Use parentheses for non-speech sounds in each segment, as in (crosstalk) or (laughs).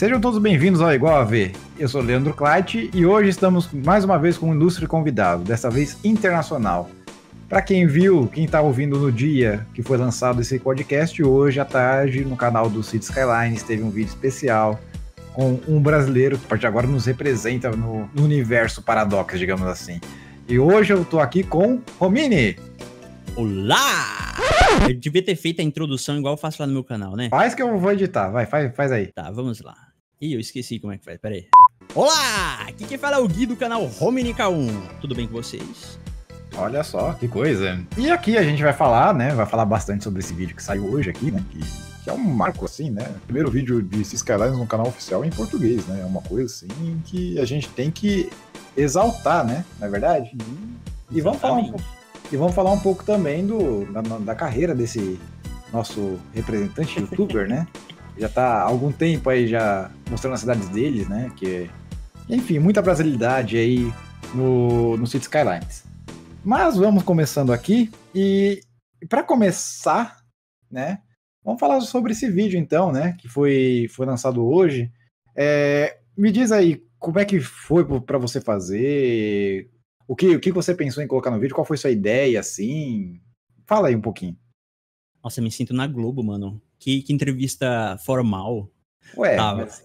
Sejam todos bem-vindos ao Igual a Ver. Eu sou Leandro Clyde e hoje estamos mais uma vez com um ilustre convidado, dessa vez internacional. Para quem viu, quem está ouvindo no dia que foi lançado esse podcast, hoje à tarde, no canal do City Skylines, teve um vídeo especial com um brasileiro que a partir de agora nos representa no, no universo paradoxo, digamos assim. E hoje eu estou aqui com Romini. Olá! Eu devia ter feito a introdução igual eu faço lá no meu canal, né? Faz que eu vou editar, vai, faz, faz aí. Tá, vamos lá. Ih, eu esqueci como é que faz, peraí. Olá! Aqui quem fala é o Gui do canal Rominica1. Tudo bem com vocês? Olha só, que coisa. E aqui a gente vai falar, né? Vai falar bastante sobre esse vídeo que saiu hoje aqui, né? Que, que é um marco, assim, né? Primeiro vídeo de Skylines no canal oficial em português, né? É uma coisa, assim, que a gente tem que exaltar, né? Na é verdade. e vamos falar um pouco, E vamos falar um pouco também do, da, da carreira desse nosso representante youtuber, né? (laughs) já tá há algum tempo aí já mostrando as cidades deles, né? Que, é, enfim, muita brasilidade aí no, no City Skylines. Mas vamos começando aqui e para começar, né? Vamos falar sobre esse vídeo então, né? Que foi, foi lançado hoje. É, me diz aí como é que foi para você fazer, o que, o que você pensou em colocar no vídeo, qual foi sua ideia, assim? Fala aí um pouquinho. Nossa, eu me sinto na Globo, mano. Que, que entrevista formal. Ué, tava. Mas...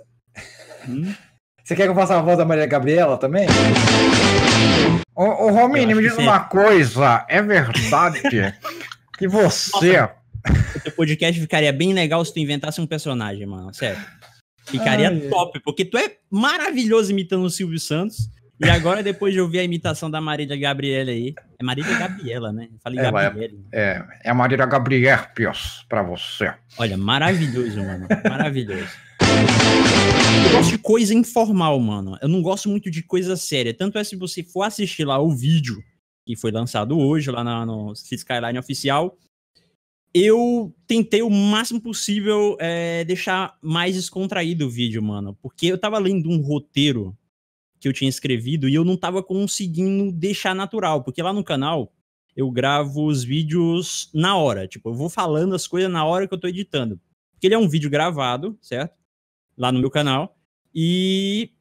Hum? Você quer que eu faça a voz da Maria Gabriela também? Ô, ô Romini, me diz uma coisa. É verdade (laughs) que você. Nossa, o podcast ficaria bem legal se tu inventasse um personagem, mano. Sério. Ficaria Ai, top, porque tu é maravilhoso imitando o Silvio Santos. E agora, depois de ouvir a imitação da Marília Gabriela aí, é Marília Gabriela, né? falei é, Gabriela. É, é a Marília Gabriela Pios pra você. Olha, maravilhoso, mano. Maravilhoso. Eu gosto de coisa informal, mano. Eu não gosto muito de coisa séria. Tanto é se você for assistir lá o vídeo que foi lançado hoje lá na, no Skyline oficial, eu tentei o máximo possível é, deixar mais descontraído o vídeo, mano. Porque eu tava lendo um roteiro que eu tinha escrevido e eu não estava conseguindo deixar natural, porque lá no canal eu gravo os vídeos na hora, tipo, eu vou falando as coisas na hora que eu estou editando. Porque ele é um vídeo gravado, certo? Lá no meu canal. E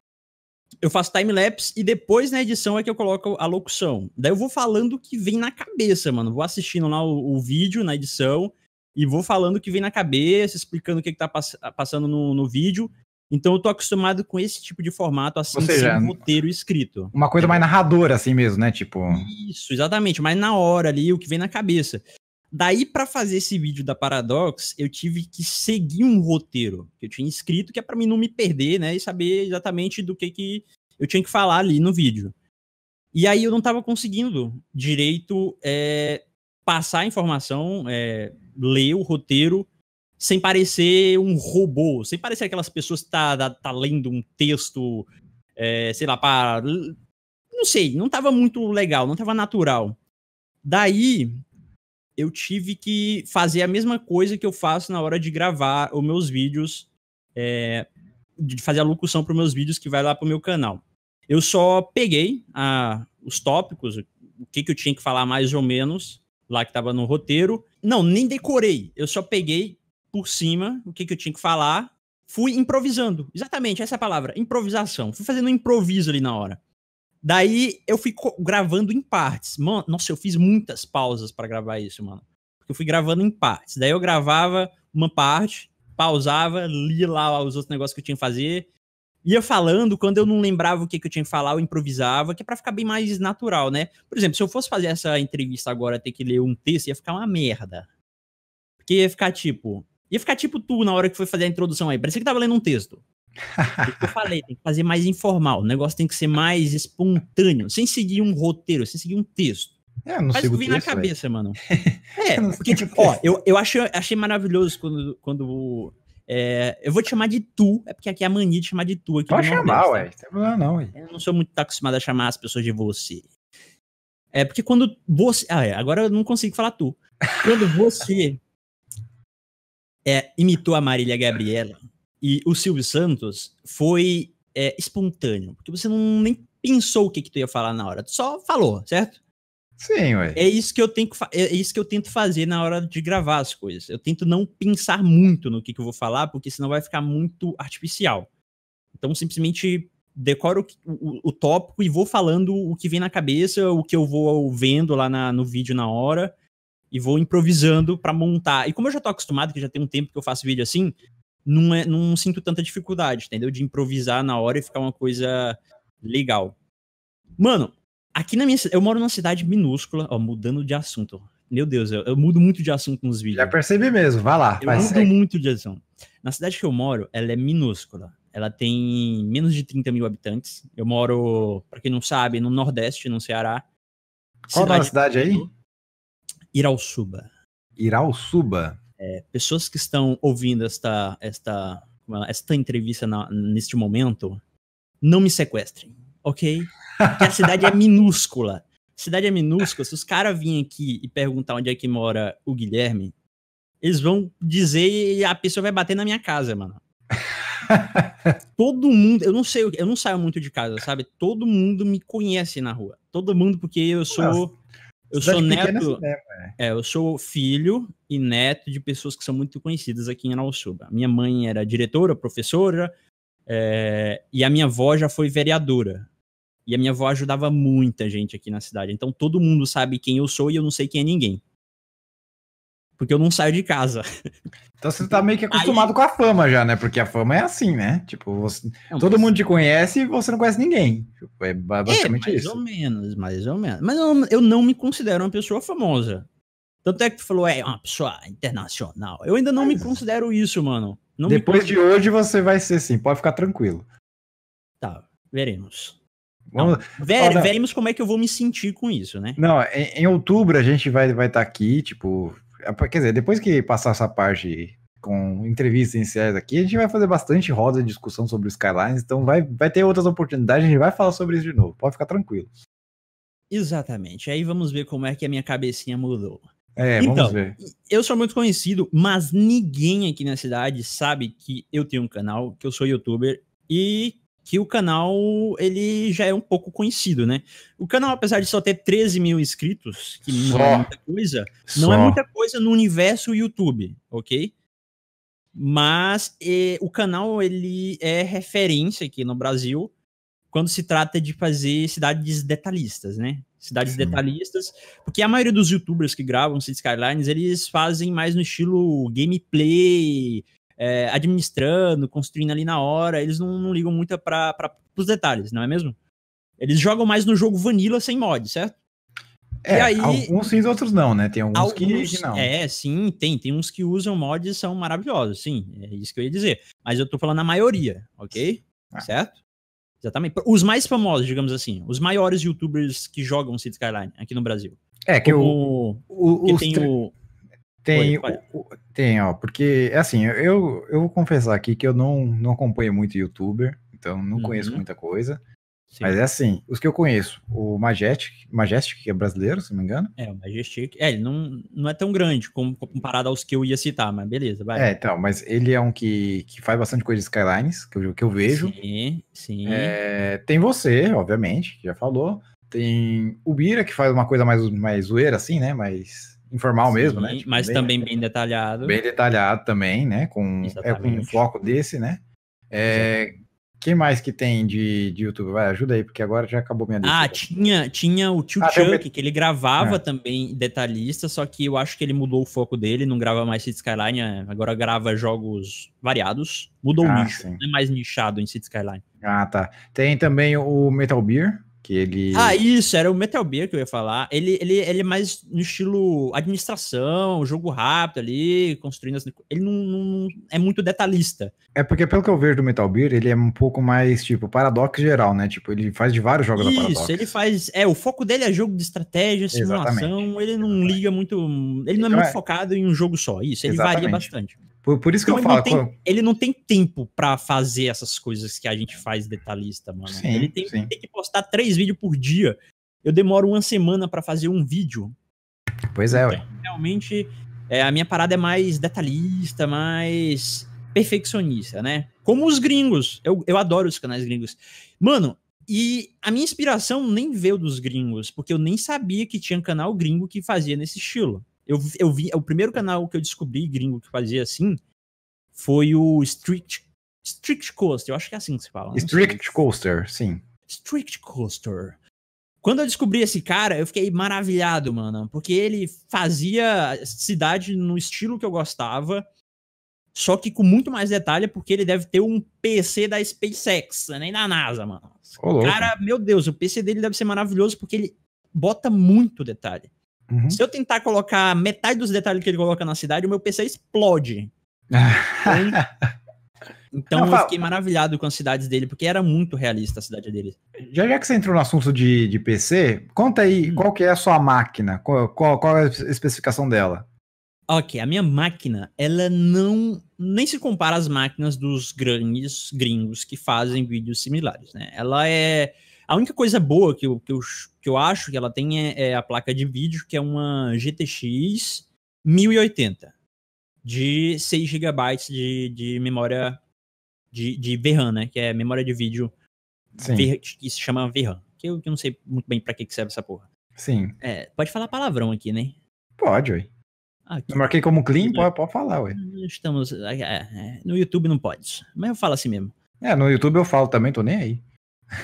eu faço time-lapse e depois na edição é que eu coloco a locução. Daí eu vou falando o que vem na cabeça, mano. Vou assistindo lá o, o vídeo na edição e vou falando o que vem na cabeça, explicando o que, que tá pass passando no, no vídeo. Então eu tô acostumado com esse tipo de formato, assim, Ou seja, sem roteiro escrito. Uma coisa mais narradora, assim mesmo, né? Tipo. Isso, exatamente, mas na hora ali, o que vem na cabeça. Daí, para fazer esse vídeo da Paradox, eu tive que seguir um roteiro que eu tinha escrito, que é para mim não me perder, né? E saber exatamente do que, que eu tinha que falar ali no vídeo. E aí eu não estava conseguindo direito é, passar a informação, é, ler o roteiro sem parecer um robô, sem parecer aquelas pessoas que tá, tá, tá lendo um texto, é, sei lá, para não sei, não tava muito legal, não tava natural. Daí eu tive que fazer a mesma coisa que eu faço na hora de gravar os meus vídeos, é, de fazer a locução para os meus vídeos que vai lá para o meu canal. Eu só peguei a, os tópicos, o que, que eu tinha que falar mais ou menos, lá que estava no roteiro. Não, nem decorei. Eu só peguei por cima o que, que eu tinha que falar. Fui improvisando. Exatamente, essa é a palavra. Improvisação. Fui fazendo um improviso ali na hora. Daí eu fui gravando em partes. Mano, nossa, eu fiz muitas pausas para gravar isso, mano. Eu fui gravando em partes. Daí eu gravava uma parte, pausava, li lá os outros negócios que eu tinha que fazer. Ia falando, quando eu não lembrava o que, que eu tinha que falar, eu improvisava, que é pra ficar bem mais natural, né? Por exemplo, se eu fosse fazer essa entrevista agora, ter que ler um texto, ia ficar uma merda. Porque ia ficar tipo, Ia ficar tipo tu na hora que foi fazer a introdução aí. Parecia que tava lendo um texto. (laughs) eu falei, tem que fazer mais informal. O negócio tem que ser mais espontâneo, sem seguir um roteiro, sem seguir um texto. É, não Faz o que vem na cabeça, véio. mano. (laughs) É, porque, tipo, ó, eu, eu achei, achei maravilhoso quando, quando é, eu vou te chamar de tu, é porque aqui é a mania de chamar de tu. Aqui Pode chamar, Nordeste, ué. Tá? Não tem problema, não, ué. Eu não sou muito tá acostumado a chamar as pessoas de você. É porque quando você. Ah, é, agora eu não consigo falar tu. Quando você (laughs) é, imitou a Marília Gabriela e o Silvio Santos foi é, espontâneo, porque você não nem pensou o que, que tu ia falar na hora, tu só falou, certo? Sim, ué. É isso que eu tenho é, é isso que eu tento fazer na hora de gravar as coisas. Eu tento não pensar muito no que, que eu vou falar, porque senão vai ficar muito artificial. Então simplesmente decoro o, o, o tópico e vou falando o que vem na cabeça, o que eu vou vendo lá na, no vídeo na hora e vou improvisando para montar. E como eu já tô acostumado, que já tem um tempo que eu faço vídeo assim, não, é, não sinto tanta dificuldade, entendeu? De improvisar na hora e ficar uma coisa legal. Mano, aqui na minha eu moro numa cidade minúscula, ó, mudando de assunto. Meu Deus, eu, eu mudo muito de assunto nos vídeos. Já percebi mesmo, vai lá. Eu vai mudo muito de assunto. Na cidade que eu moro, ela é minúscula. Ela tem menos de 30 mil habitantes. Eu moro, para quem não sabe, no Nordeste, no Ceará. Qual cidade, é a cidade aí? Irauçuba. Irauçuba? É, pessoas que estão ouvindo esta, esta, esta entrevista na, neste momento, não me sequestrem, ok? Porque a cidade é (laughs) minúscula. cidade é minúscula. Se os caras virem aqui e perguntar onde é que mora o Guilherme, eles vão dizer e a pessoa vai bater na minha casa, mano. (laughs) todo mundo, eu não sei, eu não saio muito de casa, sabe? Todo mundo me conhece na rua. Todo mundo, porque eu sou. Eu sou é neto. Cinema, é. é, eu sou filho e neto de pessoas que são muito conhecidas aqui em Arauçuba. Minha mãe era diretora, professora, é, e a minha avó já foi vereadora. E a minha avó ajudava muita gente aqui na cidade. Então todo mundo sabe quem eu sou e eu não sei quem é ninguém porque eu não saio de casa. Então você tá meio que acostumado Aí... com a fama já, né? Porque a fama é assim, né? Tipo, você... não, todo mas... mundo te conhece e você não conhece ninguém. Tipo, é, é basicamente é, mais isso. Mais ou menos, mais ou menos. Mas eu, eu não me considero uma pessoa famosa. Tanto é que tu falou, é, é uma pessoa internacional. Eu ainda não mas... me considero isso, mano. Não Depois de hoje você vai ser assim, pode ficar tranquilo. Tá, veremos. Vamos... Não, ver, veremos como é que eu vou me sentir com isso, né? Não, em, em outubro a gente vai estar vai tá aqui, tipo, é, quer dizer, depois que passar essa parte com entrevistas iniciais aqui, a gente vai fazer bastante roda de discussão sobre o Skylines, então vai, vai ter outras oportunidades, a gente vai falar sobre isso de novo, pode ficar tranquilo. Exatamente, aí vamos ver como é que a minha cabecinha mudou. É, então, vamos ver. Eu sou muito conhecido, mas ninguém aqui na cidade sabe que eu tenho um canal, que eu sou youtuber e que o canal ele já é um pouco conhecido, né? O canal, apesar de só ter 13 mil inscritos, que só. não é muita coisa, só. não é muita coisa no universo YouTube, ok? Mas o canal ele é referência aqui no Brasil quando se trata de fazer cidades detalhistas, né? Cidades Sim. detalhistas, porque a maioria dos youtubers que gravam Cities Skylines, eles fazem mais no estilo gameplay, é, administrando, construindo ali na hora, eles não, não ligam muito para os detalhes, não é mesmo? Eles jogam mais no jogo vanilla sem mod, certo? É, aí, alguns sim, outros não, né? Tem alguns, alguns que não. É, sim, tem. Tem uns que usam mods e são maravilhosos, sim. É isso que eu ia dizer. Mas eu tô falando a maioria, ok? Ah. Certo? Exatamente. Os mais famosos, digamos assim. Os maiores youtubers que jogam City Skyline aqui no Brasil. É, que Como, o, o, que tem tem, Oi, tem, ó, porque é assim, eu, eu vou confessar aqui que eu não, não acompanho muito youtuber, então não uhum. conheço muita coisa. Sim. Mas é assim, os que eu conheço, o Majestic, Majestic, que é brasileiro, se não me engano. É, o Majestic, é, ele não, não é tão grande como comparado aos que eu ia citar, mas beleza, vai. É, então, mas ele é um que, que faz bastante coisa de Skylines, que eu, que eu vejo. Sim, sim. É, tem você, obviamente, que já falou. Tem o Bira, que faz uma coisa mais, mais zoeira, assim, né? mas informal Sim, mesmo, né? Tipo, mas bem, também bem detalhado. Bem detalhado também, né? Com, é, com um foco desse, né? É, que mais que tem de, de YouTube? Vai, ajuda aí, porque agora já acabou minha Ah, tinha, tinha o Tio ah, Chuck, que ele gravava é. também detalhista, só que eu acho que ele mudou o foco dele, não grava mais Cities Skyline, é, agora grava jogos variados. Mudou ah, o nicho, sim. não é mais nichado em Cities Skyline. Ah, tá. Tem também o Metal Beer, que ele... Ah, isso, era o Metal Gear que eu ia falar. Ele, ele, ele é mais no estilo administração, jogo rápido ali, construindo as... Ele não, não, é muito detalhista. É porque, pelo que eu vejo do Metal Gear, ele é um pouco mais, tipo, paradoxo geral, né? Tipo, ele faz de vários jogos isso, da Paradox. Isso, ele faz... É, o foco dele é jogo de estratégia, simulação, Exatamente. ele não liga muito... Ele não é então, muito é... focado em um jogo só, isso, ele Exatamente. varia bastante. Por, por isso então que eu então, falo. Não tem, ele não tem tempo para fazer essas coisas que a gente faz detalhista, mano. Sim, ele tem, tem, que postar três vídeos por dia. Eu demoro uma semana para fazer um vídeo. Pois é, então, ué. Realmente, é, a minha parada é mais detalhista, mais perfeccionista, né? Como os gringos. Eu, eu adoro os canais gringos. Mano, e a minha inspiração nem veio dos gringos, porque eu nem sabia que tinha canal gringo que fazia nesse estilo. Eu, eu vi. O primeiro canal que eu descobri, gringo, que fazia assim, foi o Strict, Strict Coaster. Eu acho que é assim que se fala. Né? Strict Coaster, sim. Strict Coaster. Quando eu descobri esse cara, eu fiquei maravilhado, mano. Porque ele fazia cidade no estilo que eu gostava só que com muito mais detalhe, porque ele deve ter um PC da SpaceX, nem da NASA, mano. cara, meu Deus, o PC dele deve ser maravilhoso, porque ele bota muito detalhe. Uhum. Se eu tentar colocar metade dos detalhes que ele coloca na cidade, o meu PC explode. (laughs) então Não, eu fiquei maravilhado com as cidades dele, porque era muito realista a cidade dele. Já, já que você entrou no assunto de, de PC, conta aí hum. qual que é a sua máquina, qual, qual, qual é a especificação dela? Ok, a minha máquina, ela não nem se compara às máquinas dos grandes gringos que fazem vídeos similares, né? Ela é a única coisa boa que eu, que eu, que eu acho que ela tem é, é, a placa de vídeo, que é uma GTX 1080 de 6 GB de, de memória de, de VRAM, né? Que é memória de vídeo que se chama VRAM. Que eu, que eu não sei muito bem para que, que serve essa porra. Sim. É, pode falar palavrão aqui, né? Pode, ué. Aqui. Ah, eu marquei como clean, pode, pode falar, ué. Estamos. É, é, é, no YouTube não pode. Mas eu falo assim mesmo. É, no YouTube eu falo também, tô nem aí.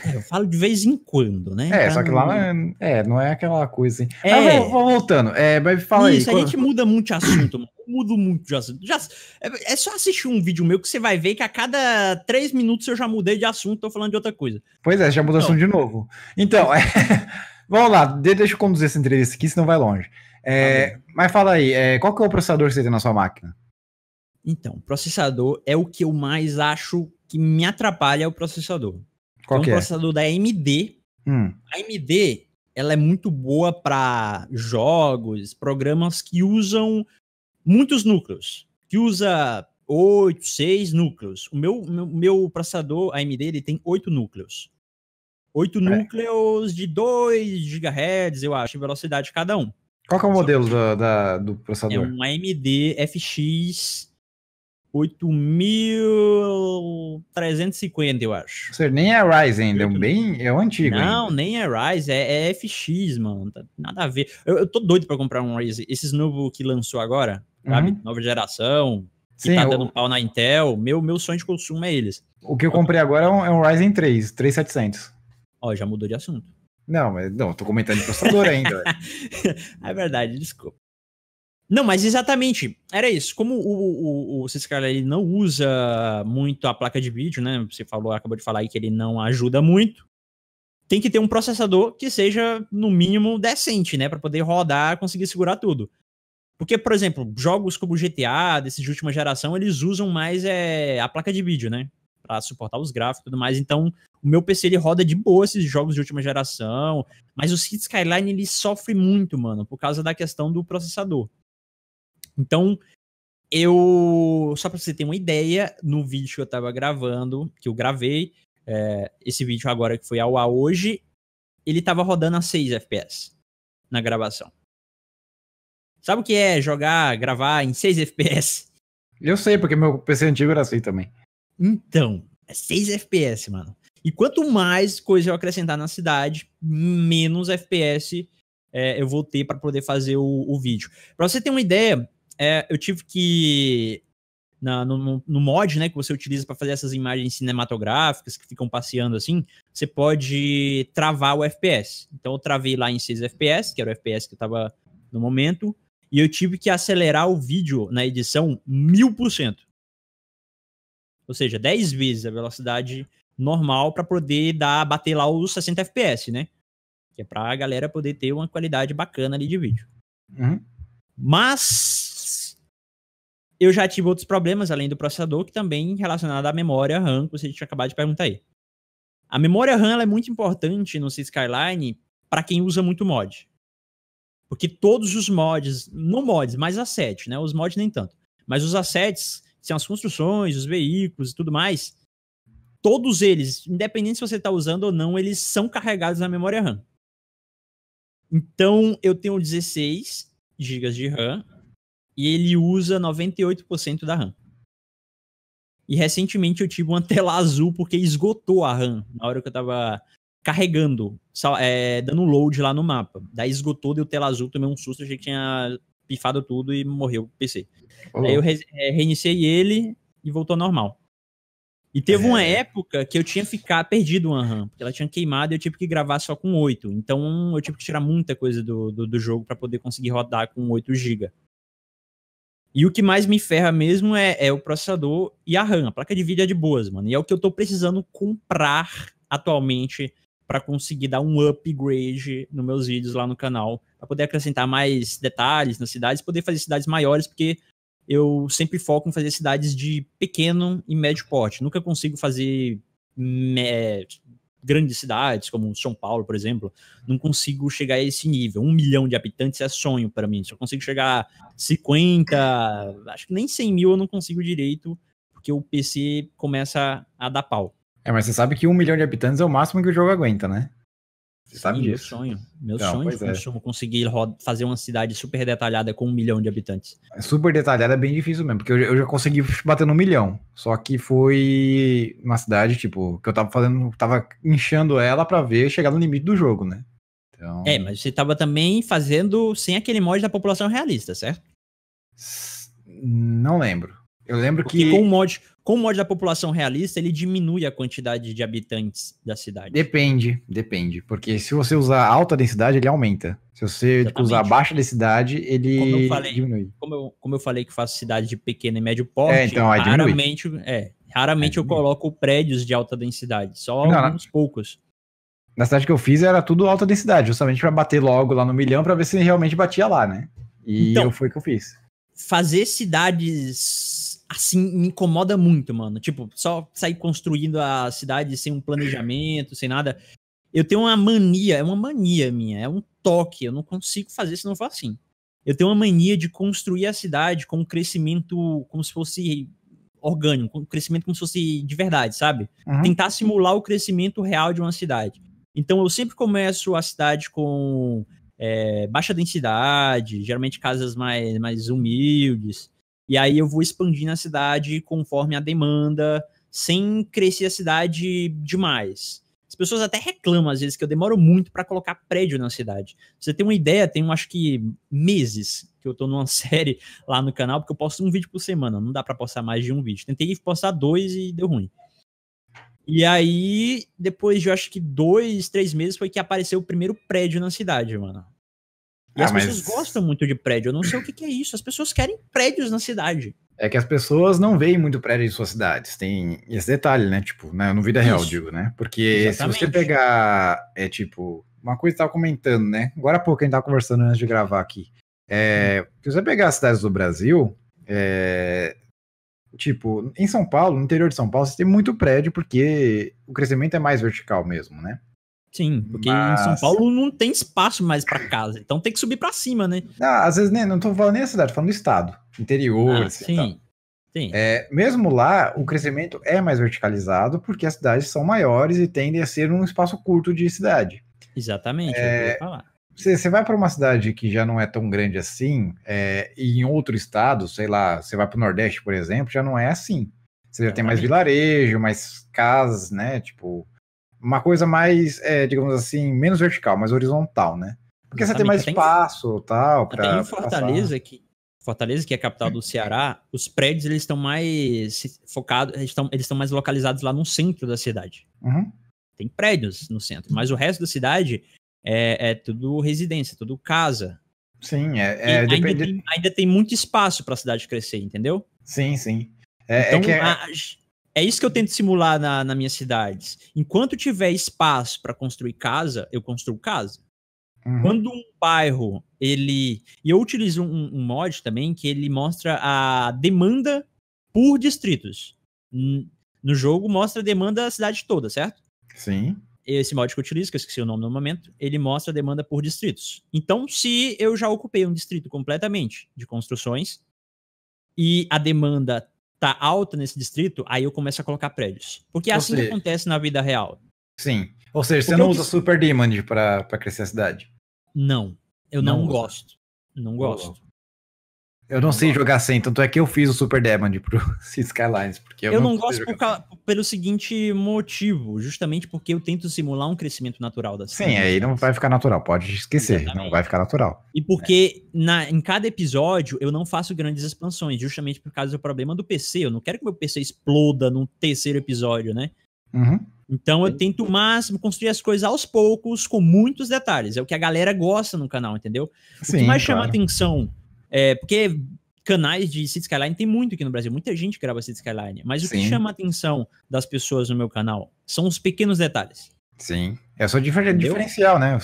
É, eu falo de vez em quando, né? É, pra só que lá não é, é, não é aquela coisa. Hein? É. Mas voltando. É, mas fala Isso, aí. Isso, a gente muda muito de assunto, mano. mudo muito de assunto. Já, é, é, só assistir um vídeo meu que você vai ver que a cada três minutos eu já mudei de assunto, tô falando de outra coisa. Pois é, já mudou então, assunto de novo. Então, é, (laughs) vamos lá, deixa eu conduzir essa entrevista aqui, senão vai longe. É, tá mas fala aí, é, qual que é o processador que você tem na sua máquina? Então, processador é o que eu mais acho que me atrapalha é o processador. Qual é um que é? processador é? da AMD. Hum. A AMD, ela é muito boa para jogos, programas que usam muitos núcleos, que usa oito, seis núcleos. O meu, meu, meu processador AMD, ele tem oito núcleos. Oito é. núcleos de 2 GHz, eu acho, velocidade cada um. Qual é o modelo da, da, do processador? É um AMD FX 8.350, eu acho. Ou seja, nem é Ryzen ainda, é bem, é o antigo. Não, ainda. nem é Ryzen é, é, FX, mano. Tá nada a ver. Eu, eu tô doido pra comprar um Ryzen Esses novos que lançou agora, uhum. sabe? Nova geração, que Sim, tá dando pau na Intel. Meu, meu sonho de consumo é eles. O que eu comprei agora é um, é um Ryzen 3, 3700. Ó, já mudou de assunto. Não, mas não, tô comentando de processador ainda. (laughs) é verdade, desculpa. Não, mas exatamente, era isso. Como o, o, o Ciscar, ele não usa muito a placa de vídeo, né? Você falou, acabou de falar aí que ele não ajuda muito. Tem que ter um processador que seja, no mínimo, decente, né? Para poder rodar, conseguir segurar tudo. Porque, por exemplo, jogos como GTA, desses de última geração, eles usam mais é, a placa de vídeo, né? Para suportar os gráficos e tudo mais. Então, o meu PC ele roda de boa esses jogos de última geração. Mas o City Skyline ele sofre muito, mano, por causa da questão do processador. Então, eu. Só pra você ter uma ideia, no vídeo que eu tava gravando, que eu gravei, é, esse vídeo agora que foi ao ar hoje, ele tava rodando a 6 FPS na gravação. Sabe o que é jogar, gravar em 6 FPS? Eu sei, porque meu PC antigo era assim também. Então, é 6 FPS, mano. E quanto mais coisa eu acrescentar na cidade, menos FPS é, eu vou ter para poder fazer o, o vídeo. Para você ter uma ideia, é, eu tive que. Na, no, no, mod, né, que você utiliza para fazer essas imagens cinematográficas que ficam passeando assim, você pode travar o FPS. Então eu travei lá em 6 FPS, que era o FPS que eu tava no momento, e eu tive que acelerar o vídeo na edição 1000%. Ou seja, 10 vezes a velocidade normal para poder dar bater lá os 60 FPS, né? Que é para a galera poder ter uma qualidade bacana ali de vídeo. Uhum. Mas eu já tive outros problemas além do processador, que também relacionado à memória RAM, que você tinha acabado de perguntar aí. A memória RAM é muito importante no C Skyline para quem usa muito mod. Porque todos os mods, não mods, mas assets, né? Os mods nem tanto. Mas os assets, são as construções, os veículos e tudo mais, todos eles, independente se você está usando ou não, eles são carregados na memória RAM. Então, eu tenho 16 GB de RAM e ele usa 98% da RAM. E recentemente eu tive uma (laughs) tela azul porque esgotou a RAM na hora que eu tava carregando, é, dando load lá no mapa. Daí esgotou, deu tela azul, tomei um susto, achei que tinha pifado tudo e morreu o PC. Oh. Aí eu re é, reiniciei ele e voltou normal. E teve uma é. época que eu tinha ficar perdido uma RAM, porque ela tinha queimado e eu tive que gravar só com 8. Então eu tive que tirar muita coisa do, do, do jogo para poder conseguir rodar com 8 GB. E o que mais me ferra mesmo é, é, o processador e a RAM. A placa de vídeo é de boas, mano. E é o que eu tô precisando comprar atualmente para conseguir dar um upgrade nos meus vídeos lá no canal. para poder acrescentar mais detalhes nas cidades, poder fazer cidades maiores, porque eu sempre foco em fazer cidades de pequeno e médio porte. Nunca consigo fazer grandes cidades, como São Paulo, por exemplo, não consigo chegar a esse nível. Um milhão de habitantes é sonho para mim. Se eu consigo chegar a 50, acho que nem 100 mil eu não consigo direito, porque o PC começa a dar pau. É, mas você sabe que um milhão de habitantes é o máximo que o jogo aguenta, né? Você sabe meu disso. sonho. Meu sonho de é. consumo, é. conseguir fazer uma cidade super detalhada com um milhão de habitantes. É super detalhada é bem difícil mesmo, porque eu, eu já consegui bater no milhão. Só que foi uma cidade, tipo, que eu tava fazendo, tava inchando ela para ver chegar no limite do jogo, né? Então... É, mas você tava também fazendo sem aquele mod da população realista, certo? Não lembro. Eu lembro Porque que. Com o, mod, com o mod da população realista, ele diminui a quantidade de habitantes da cidade. Depende, depende. Porque se você usar alta densidade, ele aumenta. Se você usar baixa densidade, ele como eu falei, diminui. Como eu, como eu falei que faço cidade de pequeno e médio porte, é, então, raramente, é, raramente eu coloco prédios de alta densidade, só não, alguns poucos. Na cidade que eu fiz era tudo alta densidade, justamente para bater logo lá no milhão para ver se realmente batia lá, né? E então, foi o que eu fiz. Fazer cidades assim, me incomoda muito, mano. Tipo, só sair construindo a cidade sem um planejamento, sem nada. Eu tenho uma mania, é uma mania minha, é um toque. Eu não consigo fazer se não for assim. Eu tenho uma mania de construir a cidade com um crescimento como se fosse orgânico, com um crescimento como se fosse de verdade, sabe? Uhum. Tentar simular o crescimento real de uma cidade. Então eu sempre começo a cidade com é, baixa densidade, geralmente casas mais, mais humildes. E aí eu vou expandindo a cidade conforme a demanda, sem crescer a cidade demais. As pessoas até reclamam às vezes que eu demoro muito para colocar prédio na cidade. Pra você tem uma ideia, tem um, acho que meses que eu tô numa (laughs) série lá no canal, porque eu posto um vídeo por semana, não dá para postar mais de um vídeo. Tentei postar dois e deu ruim. E aí, depois de eu acho que dois, três meses, foi que apareceu o primeiro prédio na cidade, mano. E ah, as mas... pessoas gostam muito de prédio. Eu não sei o que, que, é isso. As pessoas querem prédios na cidade. É que as pessoas não veem muito prédio em suas cidades. Tem esse detalhe, né? Tipo, né? no vida isso. real, digo, né? Porque Exatamente. se você pegar, é tipo, uma coisa que eu tava comentando, né? Agora há pouco a gente tava conversando antes de gravar aqui. É, se você pegar as cidades do Brasil, é, tipo, em São Paulo, no interior de São Paulo, você tem muito prédio porque o crescimento é mais vertical mesmo, né? Sim, porque Mas... em São Paulo não tem espaço mais para casa, então tem que subir para cima, né? Ah, às vezes nem, não estou falando nem a cidade, falando do estado, interior, ah, assim, sim. Então. Sim. É, mesmo lá, o crescimento é mais verticalizado porque as cidades são maiores e tendem a ser um espaço curto de cidade. Exatamente. É, é Você vai para uma cidade que já não é tão grande assim, é, e em outro estado, sei lá, você vai para o Nordeste, por exemplo, já não é assim. Você já tem mais vilarejo, mais casas, né? Tipo, uma coisa mais, é, digamos assim, menos vertical, mais horizontal, né? Porque Exatamente. você tem mais espaço tal. para em Fortaleza, aqui que, Fortaleza, que é a capital do Ceará, os prédios eles estão mais focados, eles estão, eles estão mais localizados lá no centro da cidade. Uhum. Tem prédios no centro, mas o resto da cidade é, é tudo residência, tudo casa. Sim, é. é depende... ainda, tem, ainda, tem, muito espaço para a cidade crescer, entendeu? Sim, sim. É, é então, é que... a, é isso que eu tento simular na, na minha cidades. Enquanto tiver espaço para construir casa, eu construo casa. Uhum. Quando um bairro, ele. E eu utilizo um, um, mod também que ele mostra a demanda por distritos. No jogo mostra a demanda da cidade toda, certo? Sim. Esse mod que eu utilizo, que eu esqueci o nome no momento, ele mostra a demanda por distritos. Então, se eu já ocupei um distrito completamente de construções, e a demanda tá alta nesse distrito, aí eu começo a colocar prédios. Porque é assim seja, que acontece na vida real. Sim. Ou seja, Porque você não usa Super Demand para crescer a cidade? Não. Eu não, não gosto. Não gosto. Eu não sei jogar sem, tanto é que eu fiz o Super Demon pro (laughs) Skylines. Porque eu, eu não, não gosto por ca... pelo seguinte motivo, justamente porque eu tento simular um crescimento natural da série. Sim, aí não vai ficar natural, pode esquecer, Exatamente. não vai ficar natural. E né? porque é. na, em cada episódio eu não faço grandes expansões, justamente por causa do problema do PC. Eu não quero que meu PC exploda num terceiro episódio, né? Uhum. Então eu tento o máximo construir as coisas aos poucos, com muitos detalhes. É o que a galera gosta no canal, entendeu? O Sim, que mais claro. chama atenção é, porque canais de City Skyline tem muito aqui no Brasil, muita gente grava City Skyline, mas Sim. o que chama a atenção das pessoas no meu canal são os pequenos detalhes. Sim, é só diferencial, né?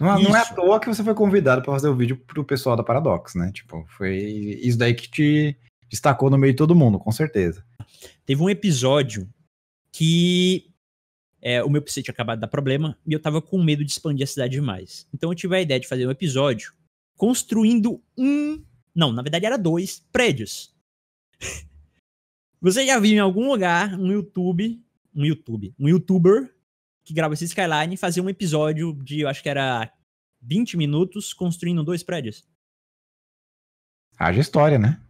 Não, é, não, é à toa que você foi convidado para fazer o vídeo pro pessoal da Paradox, né? Tipo, foi isso daí que te destacou no meio de todo mundo, com certeza. Teve um episódio que é, o meu PC tinha acabado de dar problema e eu tava com medo de expandir a cidade demais. Então eu tive a ideia de fazer um episódio construindo um. Não, na verdade era dois prédios. (laughs) Você já viu em algum lugar um YouTube, um YouTube, um youtuber que grava esse Skyline fazer um episódio de, eu acho que era 20 minutos construindo dois prédios? Haja história, né?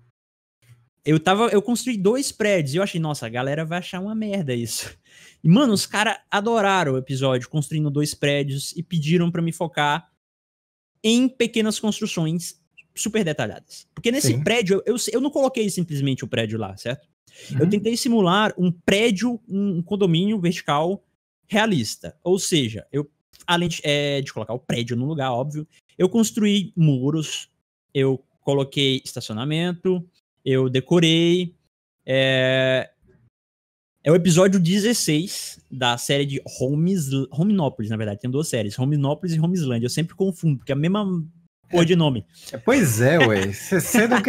Eu tava, eu construí dois prédios e eu achei, nossa, a galera vai achar uma merda isso. E, mano, os caras adoraram o episódio construindo dois prédios e pediram para me focar em pequenas construções super detalhadas. Porque nesse Sim. prédio, eu, eu não coloquei simplesmente o prédio lá, certo? Uhum. Eu tentei simular um prédio, um condomínio vertical realista. Ou seja, eu, além de, é, de colocar o prédio no lugar, óbvio, eu construí muros, eu coloquei estacionamento, eu decorei, é, é o episódio 16 da série de Homes, Hominópolis, na verdade. Tem duas séries, Hominópolis e Homeslândia. Eu sempre confundo, porque é a mesma porra de nome. É, pois é, ué. Você não,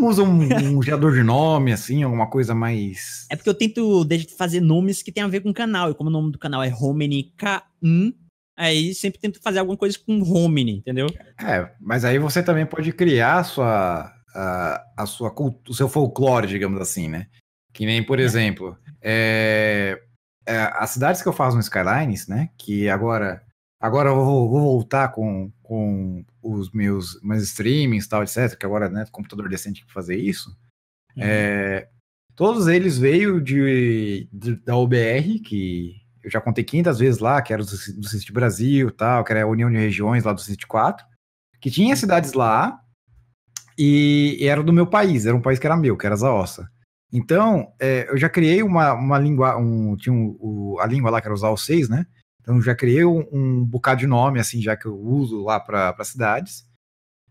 não usa um, um, gerador de nome, assim, alguma coisa mais... É porque eu tento fazer nomes que tem a ver com o canal. E como o nome do canal é Homini K1, aí sempre tento fazer alguma coisa com Homini, entendeu? É, mas aí você também pode criar a sua, a, a sua, o seu folclore, digamos assim, né? Que nem, por é. exemplo... É, é, as cidades que eu faço no Skylines, né? Que agora, agora eu vou, vou voltar com, com os meus, meus streamings e tal, etc. Que agora, né? Computador decente para fazer isso. Uhum. É, todos eles veio de, de, da OBR, que eu já contei 500 vezes lá, que era do, do CIST Brasil tal, que era a União de Regiões lá do CIST 4, que tinha cidades lá e, e era do meu país, era um país que era meu, que era Zaossa. Então, é, eu já criei uma, uma língua, um, tinha um, o, a língua lá que era usar o 6, né? Então, já criei um, um, bocado de nome, assim, já que eu uso lá para cidades.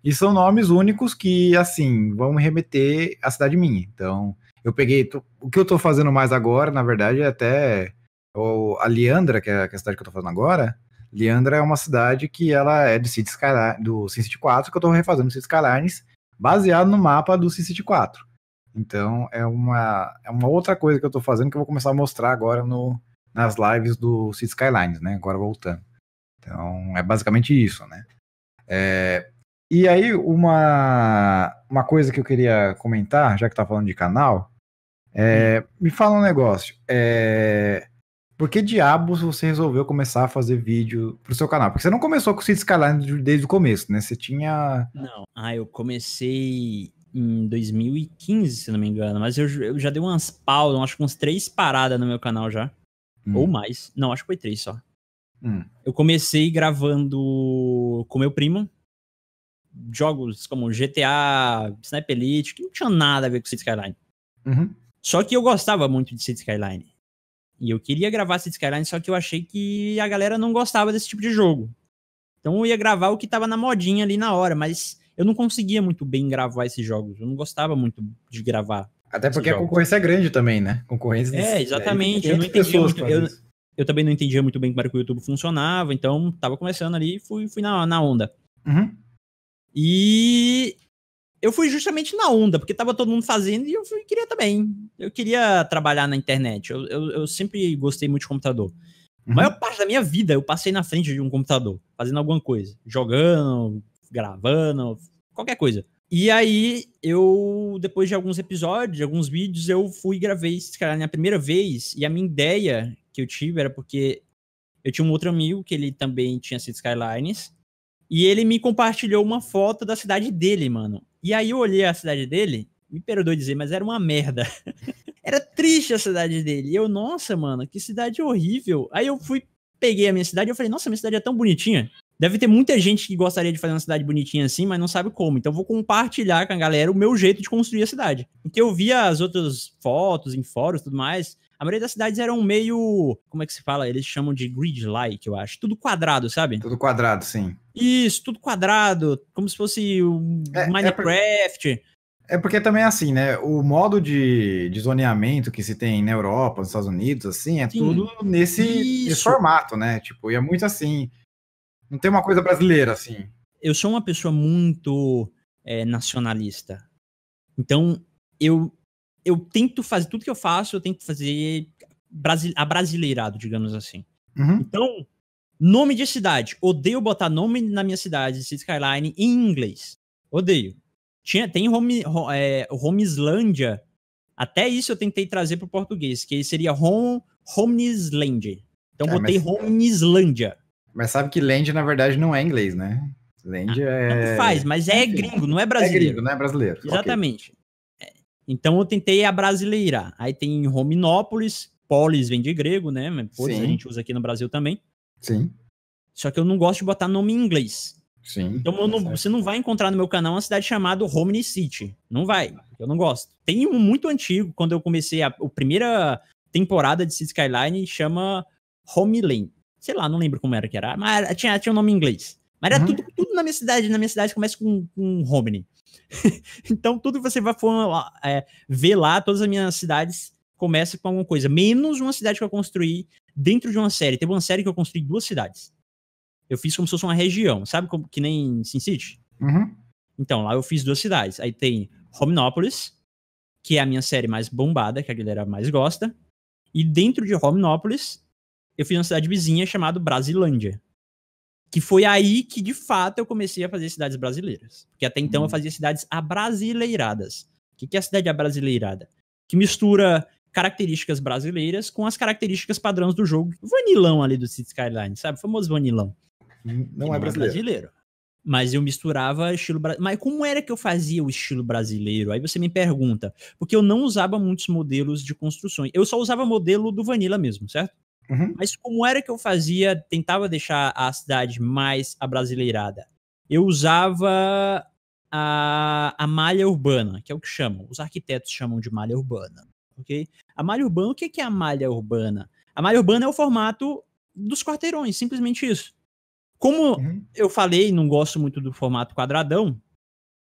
E são nomes únicos que, assim, vão remeter à cidade minha. Então, eu peguei. Tô, o que eu estou fazendo mais agora, na verdade, é até. O, a Leandra, que é, que é a cidade que eu estou fazendo agora, Leandra é uma cidade que ela é do Skyline, do SimCity 4, que eu estou refazendo SimCity Skylines, baseado no mapa do SimCity 4. Então é uma, é uma outra coisa que eu estou fazendo que eu vou começar a mostrar agora no, nas lives do City Skylines, né? Agora voltando. Então é basicamente isso, né? É, e aí uma, uma coisa que eu queria comentar, já que tá falando de canal, é, hum. me fala um negócio. É, por que diabos você resolveu começar a fazer vídeo pro seu canal? Porque você não começou com o City Skylines desde o começo, né? Você tinha. Não, ah, eu comecei em 2015, se não me engano. Mas eu, eu já dei umas pausas, acho que uns três paradas no meu canal já. Hum. Ou mais. Não, acho que foi três só. Hum. Eu comecei gravando com meu primo. Jogos como GTA, Sniper Elite, que não tinha nada a ver com City Skyline. Uhum. Só que eu gostava muito de City Skyline. E eu queria gravar City Skyline, só que eu achei que a galera não gostava desse tipo de jogo. Então eu ia gravar o que tava na modinha ali na hora, mas eu não conseguia muito bem gravar esses jogos. Eu não gostava muito de gravar. Até porque a concorrência é grande também, né? Concorrência. É, é exatamente. É, eu, não entendia muito, eu, eu, também não entendia muito bem como era que o YouTube funcionava, então tava começando ali e fui, fui na, na onda. Uhum. E eu fui justamente na onda, porque tava todo mundo fazendo e eu fui, queria também. Eu queria trabalhar na internet. Eu, eu, eu sempre gostei muito de computador. Uhum. A maior parte da minha vida eu passei na frente de um computador, fazendo alguma coisa, jogando, gravando, qualquer coisa. E aí, eu, depois de alguns episódios, de alguns vídeos, eu fui e gravei esse a na primeira vez. E a minha ideia que eu tive era porque eu tinha um outro amigo que ele também tinha sido Skylines. E ele me compartilhou uma foto da cidade dele, mano. E aí eu olhei a cidade dele, me perdoe dizer, mas era uma merda. (laughs) era triste a cidade dele. E eu, nossa, mano, que cidade horrível. Aí eu fui, peguei a minha cidade e eu falei, nossa, minha cidade é tão bonitinha. Deve ter muita gente que gostaria de fazer uma cidade bonitinha assim, mas não sabe como. Então vou compartilhar com a galera o meu jeito de construir a cidade. Porque eu via as outras fotos em fóruns e tudo mais. A maioria das cidades eram meio. Como é que se fala? Eles chamam de grid-like, eu acho. Tudo quadrado, sabe? Tudo quadrado, sim. Isso, tudo quadrado. Como se fosse o é, é Minecraft. É, por... é porque também é assim, né? O modo de, de zoneamento que se tem na Europa, nos Estados Unidos, assim, é sim. tudo nesse, nesse formato, né? Tipo, e é muito assim. Não tem uma coisa brasileira, assim. Eu sou uma pessoa muito é, nacionalista. Então, eu, eu tento fazer tudo que eu faço, eu tento fazer abrasileirado, digamos assim. Uhum. Então, nome de cidade. Odeio botar nome na minha cidade, City Skyline, em inglês. Odeio. Tinha, tem home, é, Homislândia. Até isso eu tentei trazer para o português, que seria home, Homislândia. Então, é, botei mas... Homislândia. Mas sabe que land, na verdade, não é inglês, né? Land ah, é. Faz, mas é gringo, não é brasileiro. É gringo, não é brasileiro. Né? Exatamente. Okay. É. Então eu tentei a brasileira. Aí tem Rominópolis, polis vem de grego, né? Polis a gente usa aqui no Brasil também. Sim. Só que eu não gosto de botar nome em inglês. Sim. Então tá não, você não vai encontrar no meu canal uma cidade chamada Romney City. Não vai. Eu não gosto. Tem um muito antigo, quando eu comecei a, a primeira temporada de City Skyline, chama Homeland. Sei lá, não lembro como era que era, mas tinha, tinha um nome em inglês. Mas era uhum. tudo, tudo na minha cidade. Na minha cidade começa com, com Romney. (laughs) então, tudo que você vai for, é, ver lá, todas as minhas cidades começam com alguma coisa. Menos uma cidade que eu construí dentro de uma série. Teve uma série que eu construí duas cidades. Eu fiz como se fosse uma região, sabe? Como, que nem Sin City. Uhum. Então, lá eu fiz duas cidades. Aí tem Romnópolis, que é a minha série mais bombada, que a galera mais gosta. E dentro de Romnópolis eu fiz uma cidade vizinha chamada Brasilândia. Que foi aí que, de fato, eu comecei a fazer cidades brasileiras. Porque até então hum. eu fazia cidades abrasileiradas. O que é a cidade abrasileirada? Que mistura características brasileiras com as características padrões do jogo. Vanilão ali do City Skyline, sabe? O famoso vanilão. Hum, não, é brasileiro. brasileiro. Mas eu misturava estilo brasileiro. Mas como era que eu fazia o estilo brasileiro? Aí você me pergunta. Porque eu não usava muitos modelos de construções. Eu só usava modelo do Vanilla mesmo, certo? Uhum. Mas como era que eu fazia, tentava deixar a cidade mais abrasileirada? Eu usava a, a malha urbana, que é o que chamam, os arquitetos chamam de malha urbana, ok? A malha urbana, o que é a malha urbana? A malha urbana é o formato dos quarteirões, simplesmente isso. Como uhum. eu falei, não gosto muito do formato quadradão,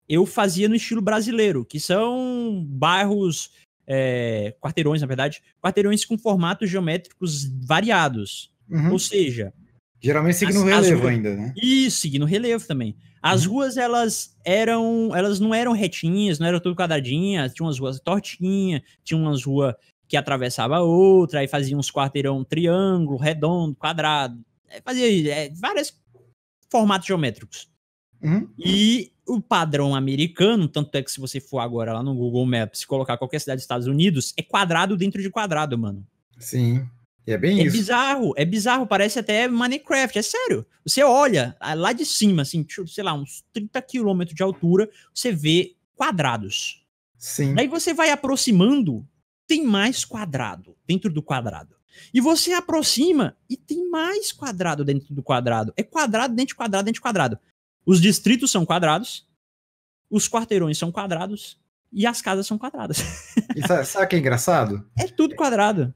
eu fazia no estilo brasileiro, que são bairros é, quarteirões, na verdade, quarteirões com formatos geométricos variados. Uhum. Ou seja. Geralmente seguindo relevo ainda, né? Isso, seguindo relevo também. As uhum. ruas, elas eram. Elas não eram retinhas, não eram tudo quadradinhas, tinha umas ruas tortinhas, tinha umas ruas que atravessava a outra, aí fazia uns quarteirão triângulo, redondo, quadrado. É, fazia é, vários formatos geométricos. Uhum. E o padrão americano, tanto é que se você for agora lá no Google Maps colocar qualquer cidade dos Estados Unidos, é quadrado dentro de quadrado, mano. Sim. E é bem é isso. É bizarro, é bizarro, parece até Minecraft, é sério. Você olha lá de cima, assim, sei lá, uns 30 quilômetros de altura, você vê quadrados. Sim. aí você vai aproximando, tem mais quadrado dentro do quadrado. E você aproxima e tem mais quadrado dentro do quadrado. É quadrado dentro de quadrado dentro de quadrado. Os distritos são quadrados, os quarteirões são quadrados e as casas são quadradas. sabe, sabe que é engraçado? É tudo quadrado.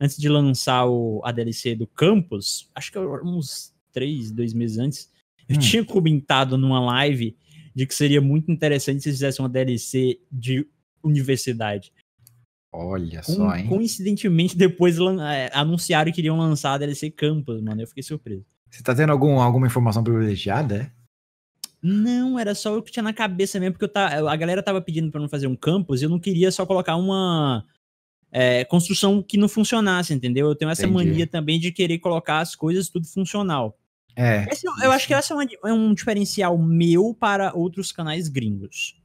Antes de lançar o, a DLC do Campus, acho que uns três, dois meses antes, eu hum. tinha comentado numa live de que seria muito interessante se fizesse uma DLC de universidade. Olha Com, só, hein? Coincidentemente, depois é, anunciaram que iriam lançar a DLC Campus, mano. Eu fiquei surpreso. Você tá tendo algum, alguma informação privilegiada? É? Não, era só o que tinha na cabeça mesmo, porque eu tava, a galera tava pedindo para não fazer um campus e eu não queria só colocar uma é, construção que não funcionasse, entendeu? Eu tenho essa Entendi. mania também de querer colocar as coisas tudo funcional. É. Esse, eu acho que esse é, uma, é um diferencial meu para outros canais gringos.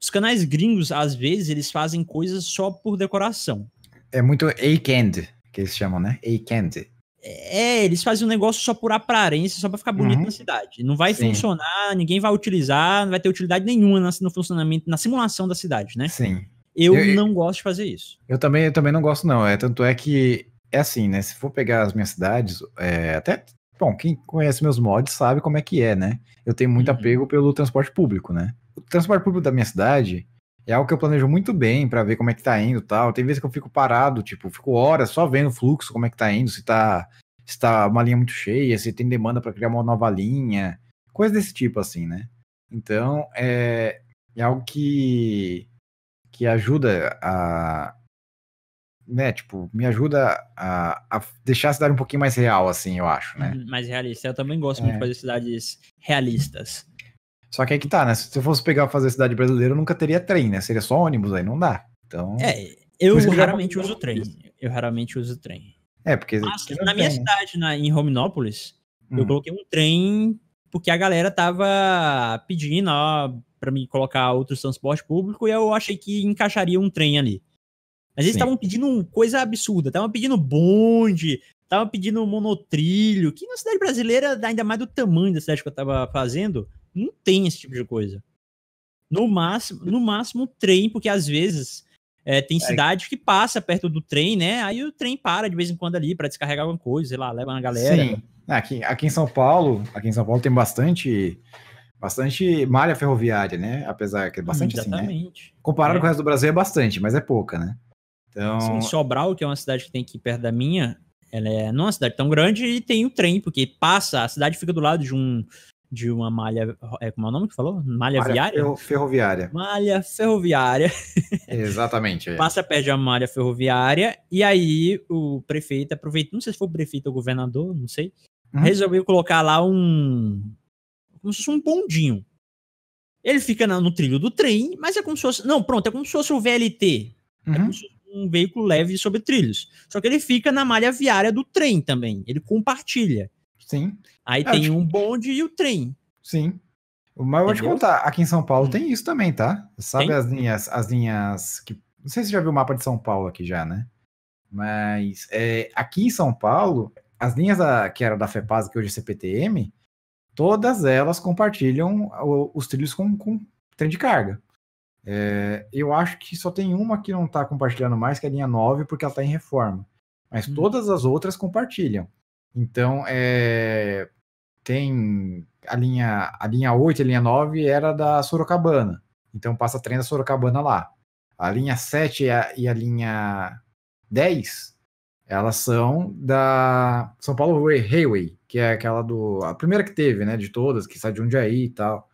Os canais gringos, às vezes, eles fazem coisas só por decoração. É muito A-Candy, que eles chamam, né? A-Candy é, eles fazem um negócio só por aparência, só para ficar bonito uhum. na cidade. Não vai Sim. funcionar, ninguém vai utilizar, não vai ter utilidade nenhuma no funcionamento, na simulação da cidade, né? Sim. Eu, eu não gosto de fazer isso. Eu também, eu também não gosto, não. É, tanto é que é assim, né? Se for pegar as minhas cidades, é, até. Bom, quem conhece meus mods sabe como é que é, né? Eu tenho muito uhum. apego pelo transporte público, né? O transporte público da minha cidade, é algo que eu planejo muito bem para ver como é que tá indo tal. Tem vezes que eu fico parado, tipo, fico horas só vendo o fluxo, como é que tá indo, se tá, se tá uma linha muito cheia, se tem demanda para criar uma nova linha, coisa desse tipo, assim, né? Então, é, é algo que, que ajuda a. Né, tipo, me ajuda a, a deixar a cidade um pouquinho mais real, assim, eu acho, né? Uhum, mais realista. Eu também gosto é. muito de fazer cidades realistas. Só que aí que tá, né? Se eu fosse pegar fazer cidade brasileira, eu nunca teria trem, né? Seria só ônibus, aí não dá. Então. É, eu raramente uso trem. Eu raramente uso trem. É, porque. Mas, na minha né? cidade, na, em Rominópolis, hum. eu coloquei um trem porque a galera tava pedindo, ó, pra mim colocar outro transporte público e eu achei que encaixaria um trem ali. Mas eles estavam pedindo coisa absurda, estavam pedindo bonde, estavam pedindo monotrilho, que na cidade brasileira, ainda mais do tamanho da cidade que eu tava fazendo, não tem esse tipo de coisa. No máximo, no máximo trem, porque às vezes é, tem é. cidade que passa perto do trem, né? Aí o trem para de vez em quando ali para descarregar alguma coisa, sei lá, leva uma galera. Sim. É, aqui, aqui em São Paulo, aqui em São Paulo tem bastante bastante malha ferroviária, né? Apesar que é hum, bastante Exatamente. assim, né? Comparado é. com o resto do Brasil é bastante, mas é pouca, né? Então, Sim, Sobral, que é uma cidade que tem aqui perto da minha, ela é não é uma cidade tão grande e tem o um trem, porque passa, a cidade fica do lado de um de uma malha. É, como é o nome que falou? Malha, malha viária? Ferro, ferroviária. Malha ferroviária. (laughs) Exatamente. É. Passa perto de uma malha ferroviária. E aí o prefeito aproveitou, não sei se foi o prefeito ou o governador, não sei. Uhum. Resolveu colocar lá um. Como se fosse um bondinho. Ele fica no trilho do trem, mas é como se fosse. Não, pronto, é como se fosse o VLT. É uhum. É como se fosse um veículo leve sobre trilhos. Só que ele fica na malha viária do trem também. Ele compartilha. Sim. Aí é, tem tipo um bonde e o trem. Sim. Mas eu vou te contar, aqui em São Paulo hum. tem isso também, tá? Sabe as linhas, as linhas que. Não sei se você já viu o mapa de São Paulo aqui já, né? Mas é, aqui em São Paulo, as linhas da, que era da FEPAS, que hoje é CPTM, todas elas compartilham os trilhos com, com trem de carga. É, eu acho que só tem uma que não está compartilhando mais, que é a linha 9, porque ela está em reforma. Mas hum. todas as outras compartilham. Então, é, tem a linha, a linha 8 e a linha 9 era da Sorocabana. Então passa trem da Sorocabana lá. A linha 7 e a, e a linha 10, elas são da São Paulo Railway, que é aquela do. A primeira que teve, né? De todas, que sai de aí e tal.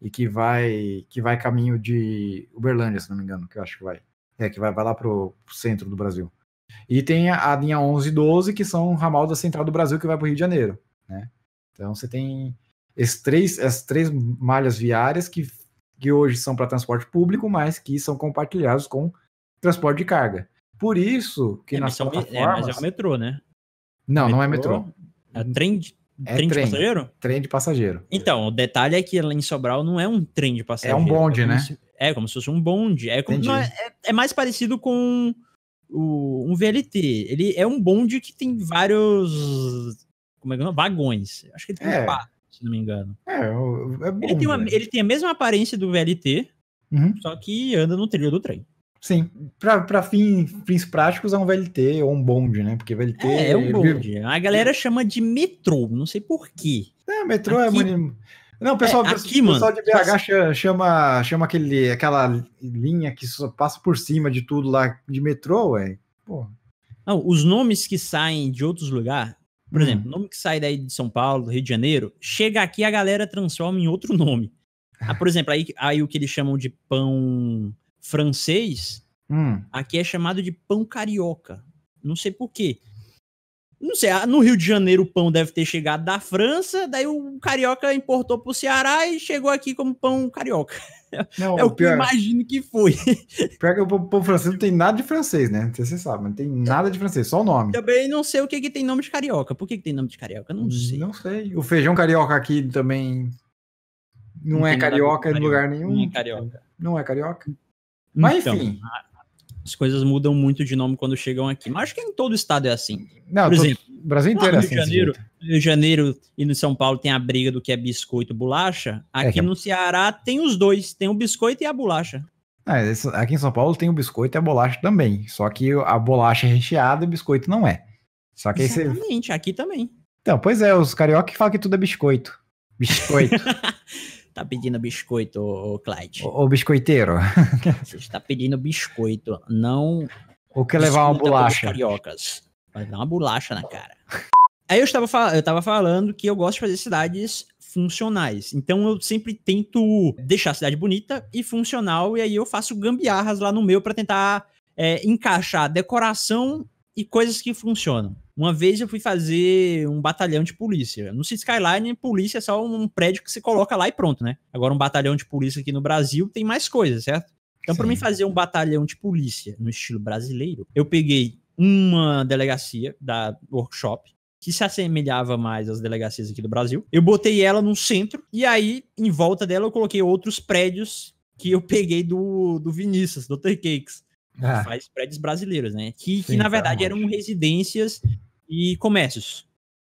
E que vai, que vai caminho de Uberlândia, se não me engano, que eu acho que vai. É, que vai, vai lá pro, pro centro do Brasil. E tem a linha 11 e 12, que são o ramal da Central do Brasil que vai para o Rio de Janeiro. Né? Então você tem esses três, as três malhas viárias que, que hoje são para transporte público, mas que são compartilhados com transporte de carga. Por isso que é, nas é, é, mas é o metrô, né? Não, metrô, não é metrô. É trem de, é trem, de trem, passageiro? Trem de passageiro. Então, o detalhe é que lá em Sobral não é um trem de passageiro. É um bonde, é né? Se, é como se fosse um bonde. É, como, é, é, é mais parecido com o, um VLT, ele é um bonde que tem vários. Como é que é? Vagões. Acho que ele tem é. quatro, se não me engano. É, é bom, ele, tem uma, ele tem a mesma aparência do VLT, uhum. só que anda no trilho do trem. Sim, para fins, fins práticos é um VLT ou um bonde, né? Porque VLT é, é um é bonde. A galera chama de metrô, não sei porquê. É, metrô é Aqui... é. Não, pessoal, é, aqui, o pessoal mano, de BH chama, chama aquele, aquela linha que só passa por cima de tudo lá de metrô, ué. Porra. Não, os nomes que saem de outros lugares, por hum. exemplo, nome que sai daí de São Paulo, Rio de Janeiro, chega aqui a galera transforma em outro nome. Ah, por exemplo, aí, aí o que eles chamam de pão francês, hum. aqui é chamado de pão carioca. Não sei por quê. Não sei, no Rio de Janeiro o pão deve ter chegado da França, daí o carioca importou para o Ceará e chegou aqui como pão carioca. Não, é o pior, que eu imagino que foi. (laughs) Pior que o pão francês não tem nada de francês, né? você sabe, não tem nada de francês, só o nome. Também não sei o que, que tem nome de carioca. Por que, que tem nome de carioca? Não hum, sei. Não sei. O feijão carioca aqui também não, não é carioca em lugar nenhum. Não é carioca. Não é carioca. Então, mas então, enfim. Ah, as coisas mudam muito de nome quando chegam aqui. Mas acho que em todo o estado é assim. Não, Por exemplo, Brasil inteiro é assim. Janeiro, Rio de Janeiro e no São Paulo tem a briga do que é biscoito e bolacha. Aqui é que... É no Ceará tem os dois, tem o biscoito e a bolacha. É, aqui em São Paulo tem o biscoito e a bolacha também. Só que a bolacha é recheada e o biscoito não é. Só que Exatamente, você... aqui também. Então, pois é, os cariocas falam que tudo é biscoito. Biscoito. (laughs) tá pedindo biscoito, o Clyde. Ô, biscoiteiro. (laughs) Você está pedindo biscoito, não. O que é levar uma bolacha? Cariocas. Vai dar uma bolacha na cara. Aí eu estava, eu estava falando que eu gosto de fazer cidades funcionais. Então eu sempre tento deixar a cidade bonita e funcional, e aí eu faço gambiarras lá no meu para tentar é, encaixar decoração e coisas que funcionam. Uma vez eu fui fazer um batalhão de polícia. No City Skyline, polícia é só um prédio que se coloca lá e pronto, né? Agora, um batalhão de polícia aqui no Brasil tem mais coisas, certo? Então, para mim fazer um batalhão de polícia no estilo brasileiro, eu peguei uma delegacia da workshop, que se assemelhava mais às delegacias aqui do Brasil. Eu botei ela no centro, e aí, em volta dela, eu coloquei outros prédios que eu peguei do, do Vinícius, do Ter Cakes. Ah. Faz prédios brasileiros, né? Que, Sim, que na verdade eram residências e comércios.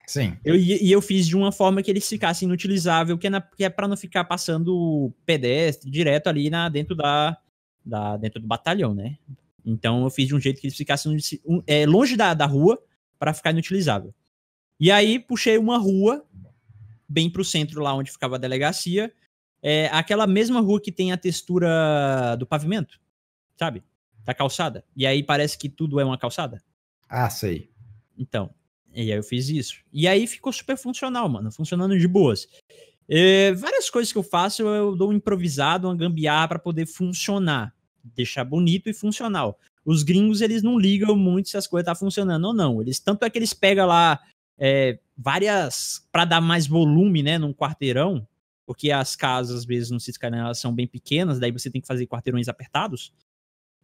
Sim. Eu, e eu fiz de uma forma que eles ficassem inutilizável, que é, é para não ficar passando pedestre direto ali na, dentro da, da dentro do batalhão, né? Então eu fiz de um jeito que eles ficassem um, é, longe da, da rua para ficar inutilizável. E aí puxei uma rua bem pro centro lá onde ficava a delegacia, é aquela mesma rua que tem a textura do pavimento, sabe? da calçada. E aí parece que tudo é uma calçada. Ah, sei. Então, e aí eu fiz isso. E aí ficou super funcional, mano, funcionando de boas. E é, várias coisas que eu faço, eu dou um improvisado, uma gambiarra para poder funcionar, deixar bonito e funcional. Os gringos, eles não ligam muito se as coisas tá funcionando ou não. Eles tanto é que eles pegam lá é, várias para dar mais volume, né, num quarteirão, porque as casas às vezes no Cisco elas são bem pequenas, daí você tem que fazer quarteirões apertados.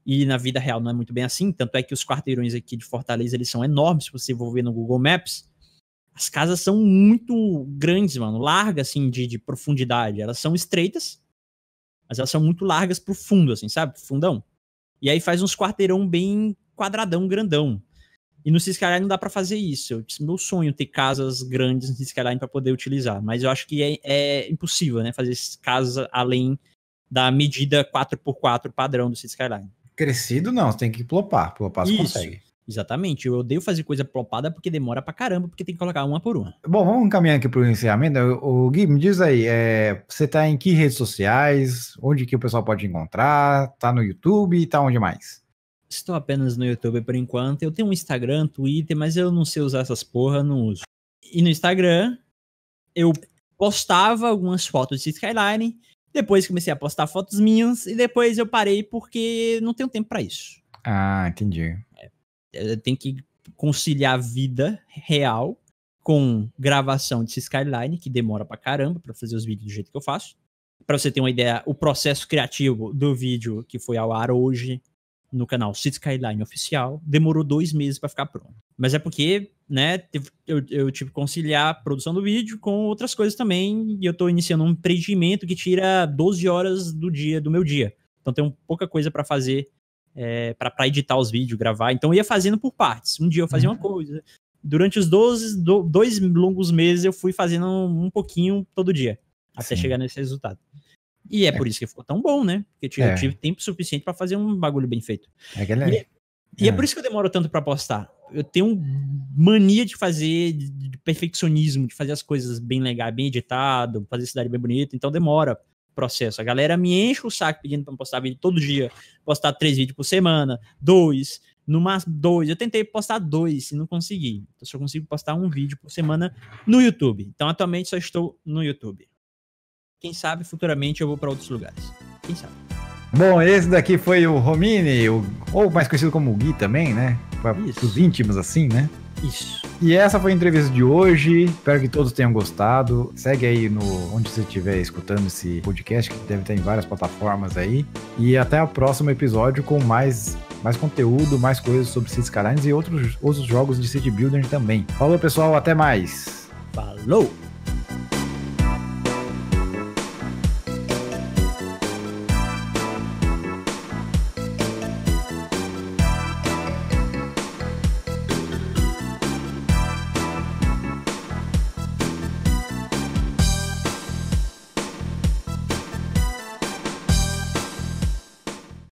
E na vida real não é muito bem assim, tanto é que os quarteirões aqui de Fortaleza, eles são enormes, se você for ver no Google Maps, as casas são muito grandes, mano, largas, assim, de, de profundidade. Elas são estreitas, mas elas são muito largas pro fundo, assim, sabe? Fundão. E aí faz uns quarteirão bem quadradão, grandão. E no Skyline não dá para fazer isso. Eu disse, meu sonho é ter casas grandes no Skyline para poder utilizar, mas eu acho que é, é impossível, né, fazer casas além da medida 4x4 padrão do Skyline. Crescido não, tem que plopar. Plopar você Isso. consegue. Exatamente. Eu odeio fazer coisa plopada porque demora pra caramba, porque tem que colocar uma por uma. Bom, vamos encaminhar aqui pro encerramento. o Gui, me diz aí, é, você tá em que redes sociais? Onde que o pessoal pode encontrar? Tá no YouTube? Tá onde mais? Estou apenas no YouTube por enquanto. Eu tenho um Instagram, Twitter, mas eu não sei usar essas porra, não uso. E no Instagram, eu postava algumas fotos de Skyline depois comecei a postar fotos minhas e depois eu parei porque não tenho tempo para isso. Ah, entendi. É, tem que conciliar a vida real com gravação de Skyline, que demora pra caramba para fazer os vídeos do jeito que eu faço. Para você ter uma ideia, o processo criativo do vídeo que foi ao ar hoje no canal City Skyline oficial. Demorou dois meses para ficar pronto. Mas é porque, né, eu, eu, tive que conciliar a produção do vídeo com outras coisas também. E eu tô iniciando um empreendimento que tira 12 horas do dia, do meu dia. Então tem pouca coisa para fazer é, para editar os vídeos, gravar. Então eu ia fazendo por partes. Um dia eu fazia uhum. uma coisa. Durante os 12, do, dois longos meses eu fui fazendo um, um pouquinho todo dia. Até Sim. chegar nesse resultado. E é, é, por isso que ficou tão bom, né? Porque tipo, eu tive, é. tive tempo suficiente para fazer um bagulho bem feito. É, galera. É. E, e é, é por isso que eu demoro tanto para postar. Eu tenho mania de fazer de perfeccionismo, de fazer as coisas bem legais, bem editado, fazer cidade bem bonita, então demora o processo. A galera me enche o saco pedindo para postar vídeo todo dia, postar três vídeos por semana, dois, no máximo dois. Eu tentei postar dois e não consegui. então só consigo postar um vídeo por semana no YouTube. Então atualmente só estou no YouTube. Quem sabe futuramente eu vou para outros lugares. Quem sabe? Bom, esse daqui foi o Romini, o, ou mais conhecido como o Gui também, né? Para os íntimos assim, né? Isso. E essa foi a entrevista de hoje. Espero que todos tenham gostado. Segue aí no onde você estiver escutando esse podcast, que deve estar em várias plataformas aí. E até o próximo episódio com mais, mais conteúdo, mais coisas sobre City Skylines e outros, outros jogos de City Building também. Falou, pessoal. Até mais. Falou!